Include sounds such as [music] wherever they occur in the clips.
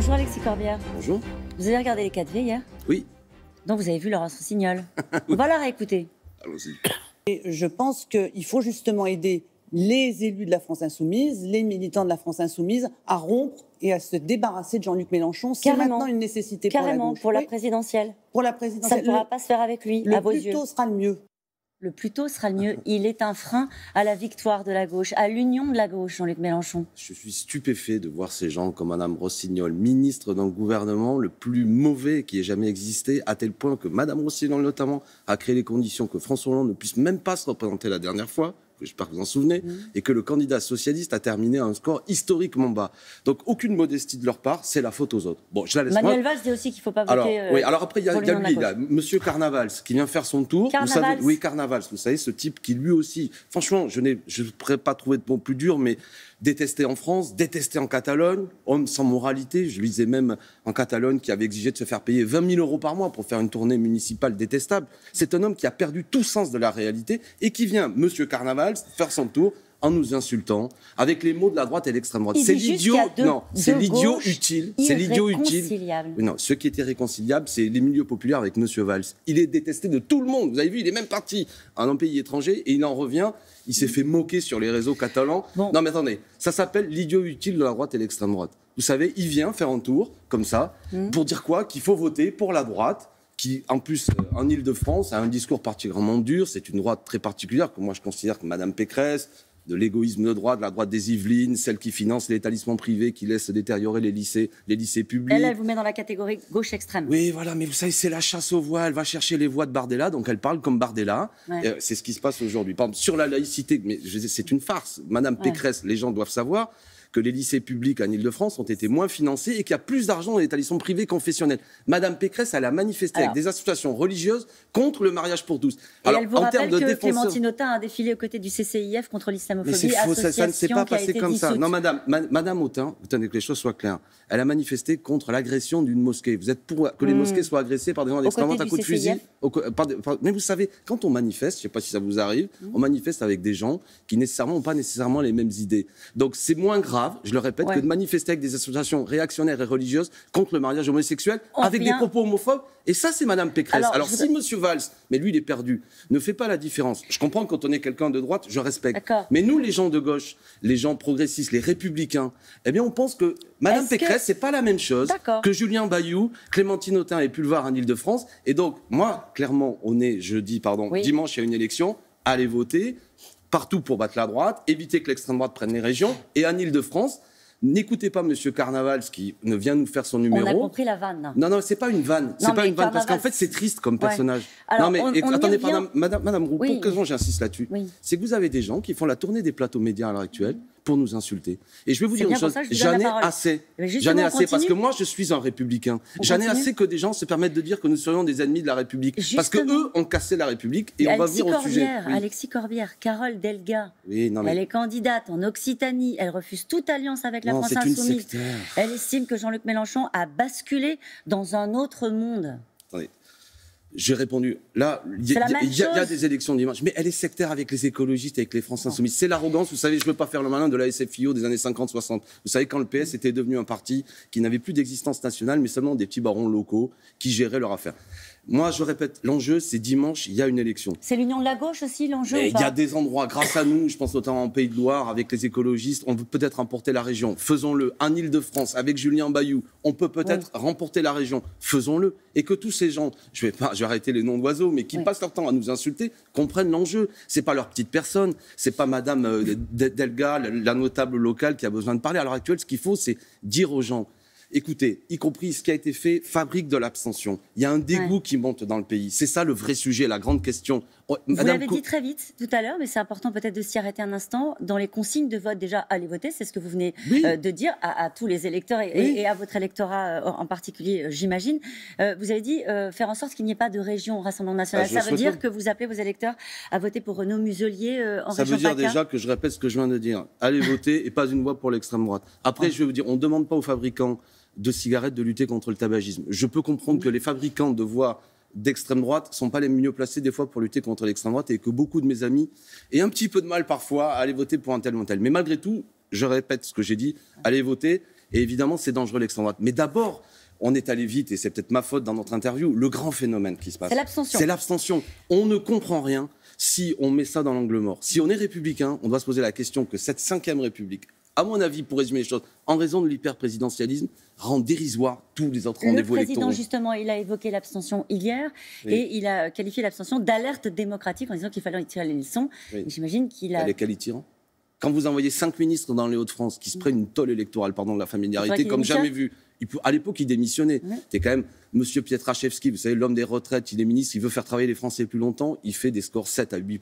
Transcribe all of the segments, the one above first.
Bonjour Alexis Corbière. Bonjour. Vous avez regardé les 4V hier hein Oui. Donc vous avez vu Laurence Rossignol. [laughs] Ah oui. On va la réécouter. Allons-y. Et je pense qu'il faut justement aider les élus de la France insoumise, les militants de la France insoumise à rompre et à se débarrasser de Jean-Luc Mélenchon. C'est maintenant une nécessité pour la gauche. pour la présidentielle. Pour la présidentielle. Ça ne pourra pas se faire avec lui, le à vos plus tôt sera le mieux le plus tôt sera le mieux. [laughs] Il est un frein à la victoire de la gauche, à l'union de la gauche, Jean-Luc Mélenchon. Je suis stupéfait de voir ces gens comme Madame Rossignol, ministre d'un gouvernement le plus mauvais qui ait jamais existé, à tel point que Madame Rossignol, notamment, a créé les conditions que François Hollande ne puisse même pas se représenter la dernière fois pas que vous en souvenez, mm. et que le candidat socialiste a terminé à un score historiquement bas. Donc aucune modestie de leur part, c'est la faute aux autres. Bon, je la laisse Manuel Valls dit aussi qu'il ne faut pas voter. Alors, euh, oui, alors après, il y a, y lui, M. Monsieur Carnavals, qui vient faire son tour. Carnavals. oui, Carnavals, vous savez, ce type qui lui aussi, franchement, je ne pourrais pas trouver de mot plus dur, mais détesté en France, détesté en Catalogne, homme sans moralité. Je lisais même en Catalogne qui avait exigé de se faire payer 20 000 euros par mois pour faire une tournée municipale détestable. C'est un homme qui a perdu tout sens de la réalité et qui vient, Monsieur Carnaval, faire son tour en nous insultant avec les mots de la droite et de l'extrême droite. C'est l'idiot, non, c'est l'idiot utile, c'est l'idiot utile. Non, ce qui était réconciliable, c'est les milieux populaires avec Monsieur Valls. Il est détesté de tout le monde. Vous avez vu, il est même parti en un pays étranger et il en revient. Il s'est fait moquer sur les réseaux catalans. Non, mais attendez, ça s'appelle l'idiot utile de la droite et l'extrême droite. Vous savez, il vient faire un tour comme ça hmm. pour dire quoi Qu'il faut voter pour la droite qui, en plus, euh, en Ile-de-France, a un discours particulièrement dur. C'est une droite très particulière que moi je considère que Madame Pécresse, de l'égoïsme de droite, de la droite des Yvelines, celle qui finance les talismans privés, qui laisse détériorer les lycées, les lycées publics. Elle, elle vous met dans la catégorie gauche extrême. Oui, voilà, mais vous savez, c'est la chasse aux voix. Elle va chercher les voix de Bardella, donc elle parle comme Bardella. Euh, c'est ce qui se passe aujourd'hui. sur la laïcité, mais c'est une farce. Madame Pécresse, les gens doivent savoir, que les lycées publics en Ile-de-France ont été moins financés et qu'il y a plus d'argent dans les établissements privés confessionnels. Madame Pécresse, elle a manifesté avec des associations religieuses contre le mariage pour tous. Alors, elle vous en rappelle que de défense... Clémentine Autain a défilé aux côtés du CCIF contre l'islamophobie. Ça, ça, ne s'est pas passé comme ça. Non, Madame, ma, Madame vous attendez que les choses soient claires. Elle a manifesté contre l'agression d'une mosquée. Vous êtes pour que les hmm. mosquées soient agressées par des gens d'extrême droite à coups de fusil Mais vous savez, quand on manifeste, je ne sais pas si ça vous arrive, hmm. on manifeste avec des gens qui nécessairement n'ont pas nécessairement les mêmes idées. Donc c'est moins grave je le répète, que de manifester avec des associations réactionnaires et religieuses contre le mariage homosexuel, avec des propos homophobes. Et ça, c'est Madame Pécresse. Alors, si Monsieur Valls, mais lui, il est perdu, ne fait pas la différence. Je comprends quand on est quelqu'un de droite, je respecte. Mais nous, les gens de gauche, les gens progressistes, les républicains, eh bien, on pense que Madame Pécresse, c'est pas la même chose que Julien Bayou, Clémentine Autain et Pulvar en Ile-de-France. Et donc, moi, clairement, on est jeudi, pardon, dimanche, il y a une élection. Allez voter partout pour battre la droite, éviter que l'extrême droite prenne les régions. Et en Ile-de-France, N'écoutez pas M. Carnaval, ce qui ne vient nous faire son numéro. On a compris la vanne. Non, non, c'est pas une vanne. C'est pas une vanne parce qu'en fait, c'est triste comme personnage. non, mais attendez, Madame, Madame, Madame j'insiste là-dessus. C'est que vous avez des gens qui font la tournée des plateaux médias à l'heure actuelle, nous insulter. Et je vais vous dire une chose, j'en ai assez. J'en ai assez parce que moi, je suis un républicain. J'en ai assez que des gens se permettent de dire que nous serions des ennemis de la République. Parce que ont cassé la République et, on va vivre au sujet. Alexis Corbière, Carole Delga, non elle est candidate en Occitanie, elle refuse toute alliance avec la France Insoumise. elle estime que Jean-Luc Mélenchon a basculé dans un autre monde. Attendez, j'ai répondu, là, il y, a des élections dimanche, mais elle est sectaire avec les écologistes, et avec les Français insoumis. C'est l'arrogance, vous savez, je ne veux pas faire le malin de la SFIO des années 50-60. Vous savez, quand le PS était devenu un parti qui n'avait plus d'existence nationale, mais seulement des petits barons locaux qui géraient leurs affaires. Moi, je répète, l'enjeu, c'est dimanche, il y a une élection. C'est l'union de la gauche aussi, l'enjeu Il y a des endroits, grâce à nous, je pense notamment en Pays de Loire, avec les écologistes, on peut peut-être remporter la région. Faisons-le. En île de france avec Julien Bayou, on peut peut-être remporter la région. Faisons-le. Et que tous ces gens, je vais, pas, je vais arrêter les noms d'oiseaux, mais qui passent leur temps à nous insulter, comprennent l'enjeu. C'est pas leur petite personne, c'est pas Madame euh, Delga, la notable locale, qui a besoin de parler. À l'heure actuelle, ce qu'il faut, c'est dire aux gens écoutez, y compris ce qui a été fait, fabrique de l'abstention. Il y a un dégoût qui monte dans le pays. C'est ça le vrai sujet, la grande question. Oh, vous l'avez dit très vite tout à l'heure, mais c'est important peut-être de s'y arrêter un instant. Dans les consignes de vote, déjà, allez voter, c'est ce que vous venez euh, de dire à, tous les électeurs et, à votre électorat euh, en particulier, euh, j'imagine. vous avez dit faire en sorte qu'il n'y ait pas de région au Rassemblement national. Ah, ça veut dire que vous appelez vos électeurs à voter pour Renaud Muselier en Ça veut dire déjà que je répète ce que je viens de dire. Allez voter et pas une voix pour l'extrême droite. Après, je vais vous dire, on ne demande pas aux fabricants de cigarettes de lutter contre le tabagisme. Je peux comprendre que les fabricants de voix d'extrême droite ne sont pas les mieux placés des fois pour lutter contre l'extrême droite et que beaucoup de mes amis aient un petit peu de mal parfois à aller voter pour un tel ou un tel. Mais malgré tout, je répète ce que j'ai dit, allez voter. Et évidemment, c'est dangereux l'extrême droite. Mais d'abord, on est allé vite, et c'est peut-être ma faute dans notre interview, le grand phénomène qui se passe. C'est l'abstention. C'est l'abstention. On ne comprend rien si on met ça dans l'angle mort. Si on est républicain, on doit se poser la question que cette cinquième république, à mon avis, pour résumer les choses, en raison de l'hyper-présidentialisme, rend dérisoire tous les autres rendez-vous électoraux. Le président, justement, il a évoqué l'abstention hier et il a qualifié l'abstention d'alerte démocratique en disant qu'il fallait en tirer les leçons. J'imagine qu'il a... Les est quand vous envoyez cinq ministres dans les Hauts-de-France qui se mm. prennent une tolle électorale, pardon de la familiarité, comme jamais vu. Il peut, à l'époque, il démissionnait. Oui. Mm. C'est quand même Monsieur Pietraszewski, vous savez, l'homme des retraites, il est ministre, il veut faire travailler les Français plus longtemps, il fait des scores 7 à 8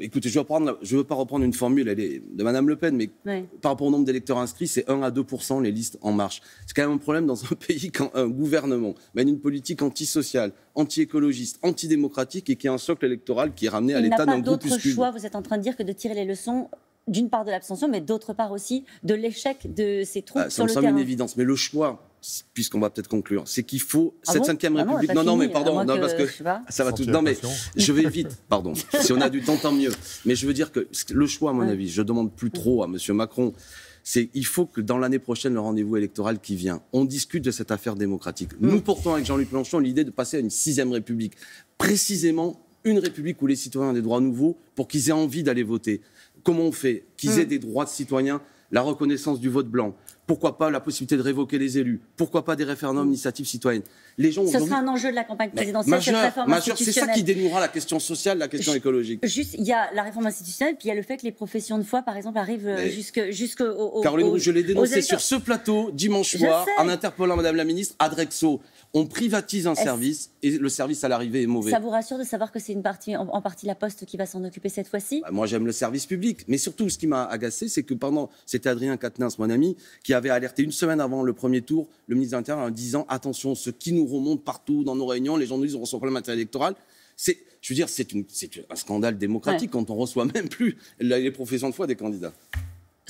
Écoutez, je ne veux pas reprendre une formule elle est de Madame Le Pen, mais par rapport au nombre d'électeurs inscrits, c'est 1 à 2 les listes en marche. C'est quand même un problème dans un [laughs] pays quand un gouvernement mène une politique antisociale, anti-écologiste, antidémocratique et qui a un socle électoral qui est ramené à l'état d'un groupe Il d'autre choix, vous êtes en train de dire, que de tirer les leçons d'une part de l'abstention, mais d'autre part aussi de l'échec de ces troupes ah, ça me semble une évidence. Mais le choix puisqu'on va peut-être conclure, c'est qu'il faut ah cette cinquième ah République. non, non, mais pardon, parce que ça va tout. Non, mais je vais vite, pardon. [laughs] si on a du temps, tant mieux. Mais je veux dire que le choix, à mon avis, je demande plus trop à M. Macron. C'est il faut que dans l'année prochaine, le rendez-vous électoral qui vient, on discute de cette affaire démocratique. Mm. Nous portons avec Jean-Luc Mélenchon l'idée de passer à une sixième République, précisément une République où les citoyens ont des droits nouveaux pour qu'ils aient envie d'aller voter. Comment on fait Qu'ils mm. aient des droits de citoyens, la reconnaissance du vote blanc, pourquoi pas la possibilité de révoquer les élus Pourquoi pas des référendums mmh. d'initiative citoyenne Les gens. Ce sera un enjeu de la campagne présidentielle. Majeur, cette réforme c'est ça qui dénouera la question sociale, la question écologique. Juste, il y a la réforme institutionnelle, puis il y a le fait que les professions de foi, par exemple, arrivent jusqu'au. Euh, Jusqu Caroline, je l'ai dénoncé sur ce plateau dimanche soir, en interpellant Madame la ministre à On privatise un service et le service à l'arrivée est mauvais. Ça vous rassure de savoir que c'est une partie, en, partie la Poste qui va s'en occuper cette fois-ci bah, Moi, j'aime le service public, mais surtout, ce qui m'a agacé, c'est que pendant, c'était Adrien Quatennens, mon ami, qui a avait alerté une semaine avant le premier tour le ministre de l'Intérieur en disant attention, ce qui nous remonte partout dans nos réunions, les journalistes on reçoit pas le matériel électoral. C'est, je veux dire, c'est, un scandale démocratique quand on reçoit même plus les professions de foi des candidats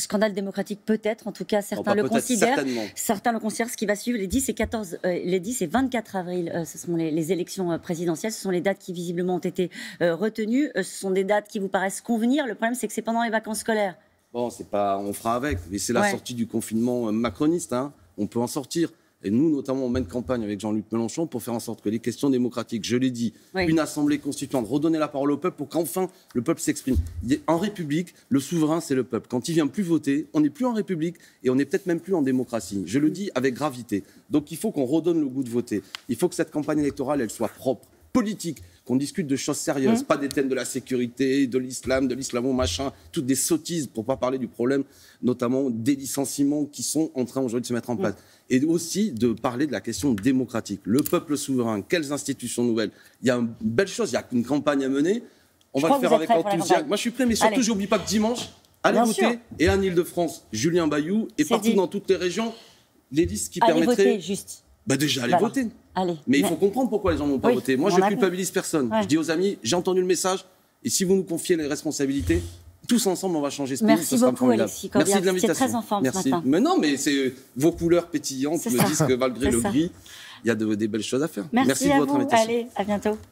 scandale démocratique peut-être, en tout cas certains le considèrent. Certains le considèrent. Ce qui va suivre les 10 et 14, euh, les 10 et 24 avril, euh, ce sont les, élections euh, présidentielles. Ce sont les dates qui visiblement ont été retenues. ce sont des dates qui vous paraissent convenir. Le problème, c'est que c'est pendant les vacances scolaires. Bon, c'est pas, on fera avec. Mais c'est la sortie du confinement euh, macroniste. Hein. On peut en sortir. Et nous, notamment, on mène campagne avec Jean-Luc Mélenchon pour faire en sorte que les questions démocratiques, je l'ai dit, une assemblée constituante, redonner la parole au peuple pour qu'enfin le peuple s'exprime. En République, le souverain, c'est le peuple. Quand il vient plus voter, on n'est plus en République et on n'est peut-être même plus en démocratie. Je le mm. dis avec gravité. Donc il faut qu'on redonne le goût de voter. Il faut que cette campagne électorale, elle soit propre politique, qu'on discute de choses sérieuses, mmh. pas des thèmes de la sécurité, de l'islam, de l'islamo machin, toutes des sottises pour pas parler du problème, notamment des licenciements qui sont en train aujourd'hui de se mettre en mmh. place. Et aussi de parler de la question démocratique. Le peuple souverain, quelles institutions nouvelles Il y a une belle chose, il y a une campagne à mener. On va le faire avec enthousiasme. Moi, je suis prêt, mais surtout, j'oublie pas que dimanche, allez voter. Et en Ile-de-France, Julien Bayou, et partout dans toutes les régions, les listes qui allez permettraient. Voter, juste. Bah déjà, allez voter mais, il faut comprendre pourquoi les gens n'ont pas voté. Moi, je ne culpabilise personne. Je dis aux amis, j'ai entendu le message, et si vous nous confiez les responsabilités, tous ensemble, on va changer ce pays. Merci beaucoup, Alexis. Merci de l'invitation. Merci. Mais non, mais c'est vos couleurs pétillantes qui me disent que malgré le gris, il y a des belles choses à faire. Merci, à votre vous. invitation. Allez, à bientôt.